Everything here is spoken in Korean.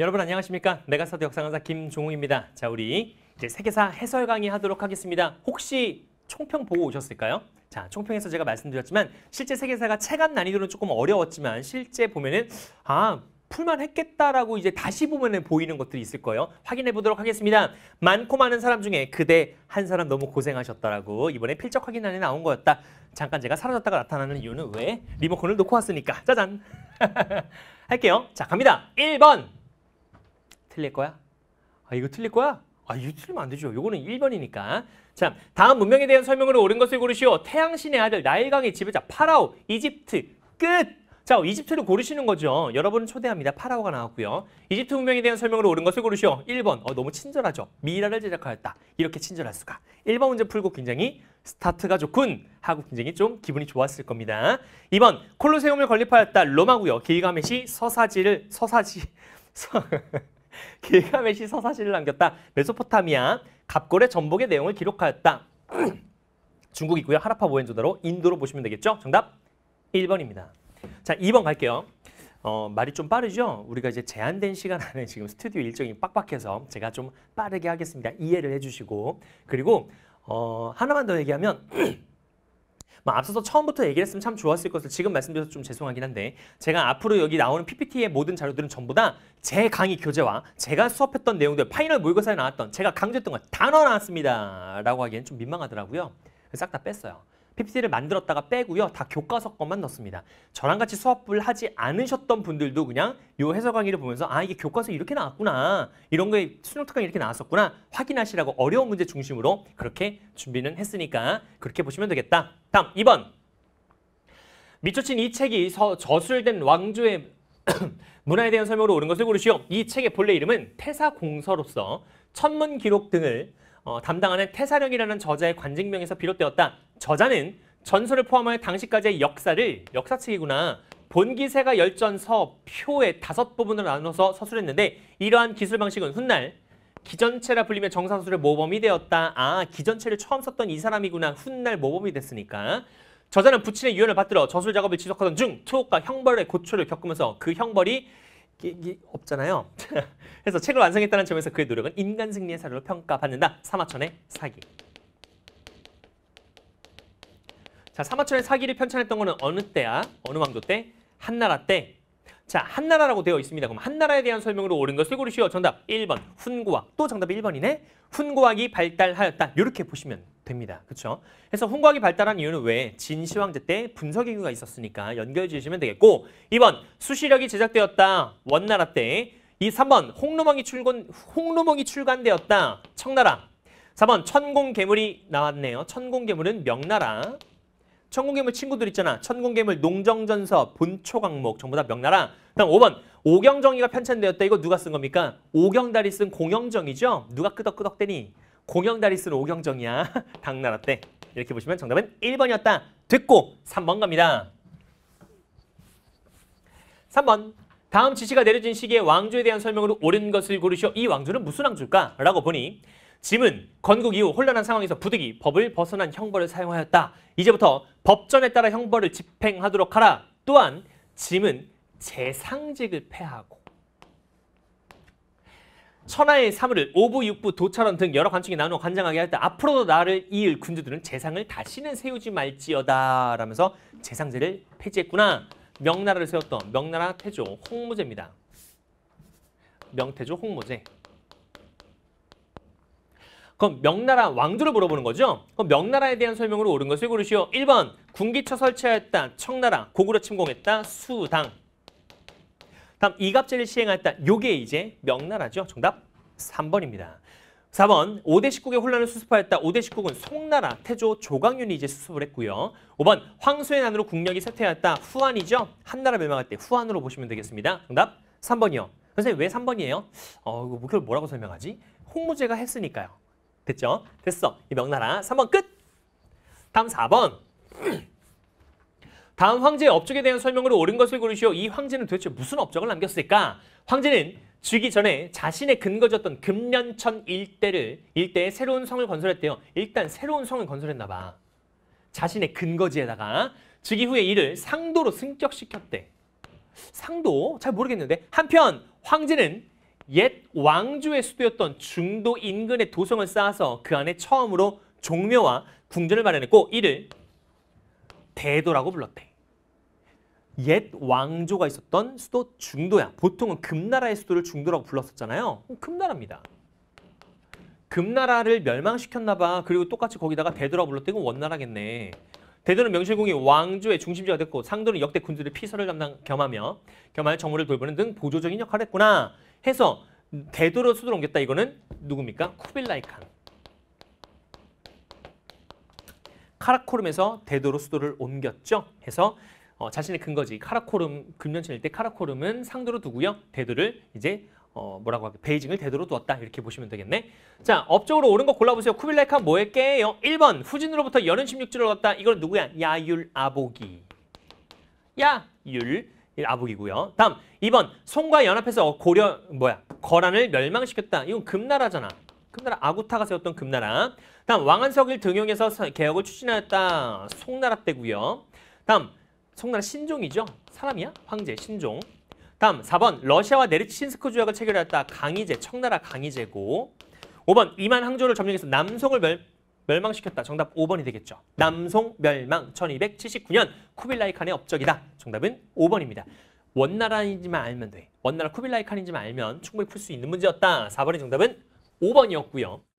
여러분 안녕하십니까? 메가서드 역사강사 김종욱입니다 자, 우리 이제 세계사 해설 강의 하도록 하겠습니다. 혹시 총평 보고 오셨을까요? 자, 총평에서 제가 말씀드렸지만 실제 세계사가 체감 난이도는 조금 어려웠지만 실제 보면은 아, 풀만 했겠다라고 이제 다시 보면 은 보이는 것들이 있을 거예요. 확인해 보도록 하겠습니다. 많고 많은 사람 중에 그대 한 사람 너무 고생하셨다라고 이번에 필적 확인안에 나온 거였다. 잠깐 제가 사라졌다가 나타나는 이유는 왜? 리모컨을 놓고 왔으니까. 짜잔! 할게요. 자, 갑니다. 1번! 틀릴 거야? 아, 이거 틀릴 거야? 아, 이거 틀리면 안 되죠. 요거는 1번이니까. 자, 다음 문명에 대한 설명으로 옳은 것을 고르시오. 태양신의 아들, 나일강의 지배자, 파라오, 이집트, 끝! 자, 이집트를 고르시는 거죠. 여러분은 초대합니다. 파라오가 나왔고요. 이집트 문명에 대한 설명으로 옳은 것을 고르시오. 1번, 어, 너무 친절하죠. 미라를 제작하였다. 이렇게 친절할 수가. 1번 문제 풀고 굉장히 스타트가 좋군 하고 굉장히 좀 기분이 좋았을 겁니다. 2번, 콜로세움을 건립하였다. 로마고요. 길가메시 서사지를, 서사지, 서... 길가메시 서사시를 남겼다. 메소포타미아 갑골의 전복의 내용을 기록하였다. 중국이고요. 하라파 보헨조다로 인도로 보시면 되겠죠. 정답 1번입니다. 자, 2번 갈게요. 어, 말이 좀 빠르죠? 우리가 이제 제한된 시간 안에 지금 스튜디오 일정이 빡빡해서 제가 좀 빠르게 하겠습니다. 이해를 해주시고 그리고 어, 하나만 더 얘기하면 뭐 앞서서 처음부터 얘기를 했으면 참 좋았을 것을 지금 말씀드려서 좀 죄송하긴 한데 제가 앞으로 여기 나오는 PPT의 모든 자료들은 전부 다 제 강의 교재와 제가 수업했던 내용들 파이널 모의고사에 나왔던 제가 강조했던 거 단어 나왔습니다 라고 하기엔 좀 민망하더라고요 싹 다 뺐어요 PPT를 만들었다가 빼고요. 다 교과서 것만 넣습니다. 저랑 같이 수업을 하지 않으셨던 분들도 그냥 요 해설 강의를 보면서 아 이게 교과서 이렇게 나왔구나. 이런 거에 수능 특강 이렇게 나왔었구나. 확인하시라고 어려운 문제 중심으로 그렇게 준비는 했으니까 그렇게 보시면 되겠다. 다음 2번. 미초친 이 책이 서, 저술된 왕조의 문화에 대한 설명으로 옳은 것을 고르시오. 이 책의 본래 이름은 태사공서로서 천문 기록 등을 어, 담당하는 태사령이라는 저자의 관직명에서 비롯되었다. 저자는 전설을 포함하여 당시까지의 역사를 역사책이구나. 본기세가 열전서 표의 다섯 부분으로 나눠서 서술했는데 이러한 기술 방식은 훗날 기전체라 불리며 정사서술의 모범이 되었다. 아, 기전체를 처음 썼던 이 사람이구나. 훗날 모범이 됐으니까. 저자는 부친의 유언을 받들어 저술 작업을 지속하던 중 투옥과 형벌의 고초를 겪으면서 그 형벌이 없잖아요. 그래서 책을 완성했다는 점에서 그의 노력은 인간 승리의 사례로 평가받는다. 사마천의 사기. 자, 사마천의 사기를 편찬했던 것은 어느 때야? 어느 왕조 때? 한나라 때. 자, 한나라라고 되어 있습니다. 그럼 한나라에 대한 설명으로 옳은 것을고리 쉬워. 정답 1번 훈고왕. 또 정답 1번이네. 훈고왕이 발달하였다. 이렇게 보시면 됩니다. 그렇죠? 그래서 홍곽이 발달한 이유는 왜 진시황제 때 분석의 기구가 있었으니까 연결해 주시면 되겠고 2번 수시력이 제작되었다. 원나라 때. 이 3번 홍로멍이 출근 홍로망이 출간되었다. 청나라. 4번 천공 괴물이 나왔네요. 천공 괴물은 명나라. 천공 괴물 친구들 있잖아. 천공 괴물 농정전서 본초강목 전부 다 명나라. 다음 5번 오경정이가 편찬되었다. 이거 누가 쓴 겁니까? 오경달이 쓴 공영정이죠. 누가 끄덕끄덕대니? 공영다리 쓴 오경정이야. 당나라 때. 이렇게 보시면 정답은 1번이었다. 됐고 3번 갑니다. 3번. 다음 지시가 내려진 시기에 왕조에 대한 설명으로 옳은 것을 고르시오. 이 왕조는 무슨 왕조일까? 라고 보니 짐은 건국 이후 혼란한 상황에서 부득이 법을 벗어난 형벌을 사용하였다. 이제부터 법전에 따라 형벌을 집행하도록 하라. 또한 짐은 재상직을 폐하고 천하의 사물을 오부, 육부, 도처원등 여러 관측이 나누어 관장하게 할 때 앞으로도 나를 이을 군주들은 재상을 다시는 세우지 말지어다 라면서 재상제를 폐지했구나. 명나라를 세웠던 명나라 태조 홍무제입니다. 명태조 홍무제. 그럼 명나라 왕조를 물어보는 거죠? 그럼 명나라에 대한 설명으로 옳은 것을 고르시오. 1번 군기처 설치하였다. 청나라 고구려 침공했다. 수당. 다음 이갑제를 시행하였다. 요게 이제 명나라죠. 정답 3번입니다. 4번 5대 1 9의 혼란을 수습하였다. 5대 19군 송나라, 태조, 조광윤이 이제 수습을 했고요. 5번 황소의 난으로 국력이 쇠퇴하였다. 후한이죠. 한나라 멸망할 때 후한으로 보시면 되겠습니다. 정답 3번이요. 선생님 왜 3번이에요? 어, 이거 그걸 뭐라고 설명하지? 홍무제가 했으니까요. 됐죠? 됐어. 이 명나라 3번 끝! 다음 4번. 다음 황제의 업적에 대한 설명으로 옳은 것을 고르시오. 이 황제는 도대체 무슨 업적을 남겼을까? 황제는 죽기 전에 자신의 근거졌던 금년천 일대를 일대에 새로운 성을 건설했대요. 일단 새로운 성을 건설했나 봐. 자신의 근거지에다가 즉위 후에 이를 상도로 승격시켰대. 상도? 잘 모르겠는데. 한편 황제는 옛 왕조의 수도였던 중도 인근의 도성을 쌓아서 그 안에 처음으로 종묘와 궁전을 마련했고 이를 대도라고 불렀대. 옛 왕조가 있었던 수도 중도야. 보통은 금나라의 수도를 중도라고 불렀었잖아요. 금나라입니다. 금나라를 멸망시켰나 봐. 그리고 똑같이 거기다가 대도라 불렀대. 이건 원나라겠네. 대도는 명실공히 왕조의 중심지가 됐고 상도는 역대 군주들의 피서를 담당 겸하며 겸하 정무를 돌보는 등 보조적인 역할을 했구나 해서 대도로 수도를 옮겼다. 이거는 누굽니까? 쿠빌라이 칸. 카라코름에서 대도로 수도를 옮겼죠. 해서 어, 자신의 근거지 카라코름 금년침일 때 카라코름은 상대로 두고요. 대두를 이제 어, 뭐라고 하게 베이징을 대두로 두었다 이렇게 보시면 되겠네 자 업적으로 옳은 거 골라보세요 쿠빌라이 칸 뭐에 깨요? 1번 후진으로부터 여은 16주를 얻었다 이건 누구야? 야율 아보기 야율 아보기고요 다음 2번 송과 연합해서 고려 뭐야 거란을 멸망시켰다 이건 금나라잖아 금나라 아구타가 세웠던 금나라 다음 왕한석을 등용해서 개혁을 추진하였다 송나라 때고요 다음 청나라 신종이죠. 사람이야? 황제 신종. 다음 4번 러시아와 네르친스크 조약을 체결하였다. 강의제 청나라 강의제고 5번 이만 항조를 점령해서 남송을 멸, 멸망시켰다. 정답 5번이 되겠죠. 남송 멸망 1279년 쿠빌라이 칸의 업적이다. 정답은 5번입니다. 원나라인지만 알면 돼. 원나라 쿠빌라이 칸인지만 알면 충분히 풀 수 있는 문제였다. 4번의 정답은 5번이었고요.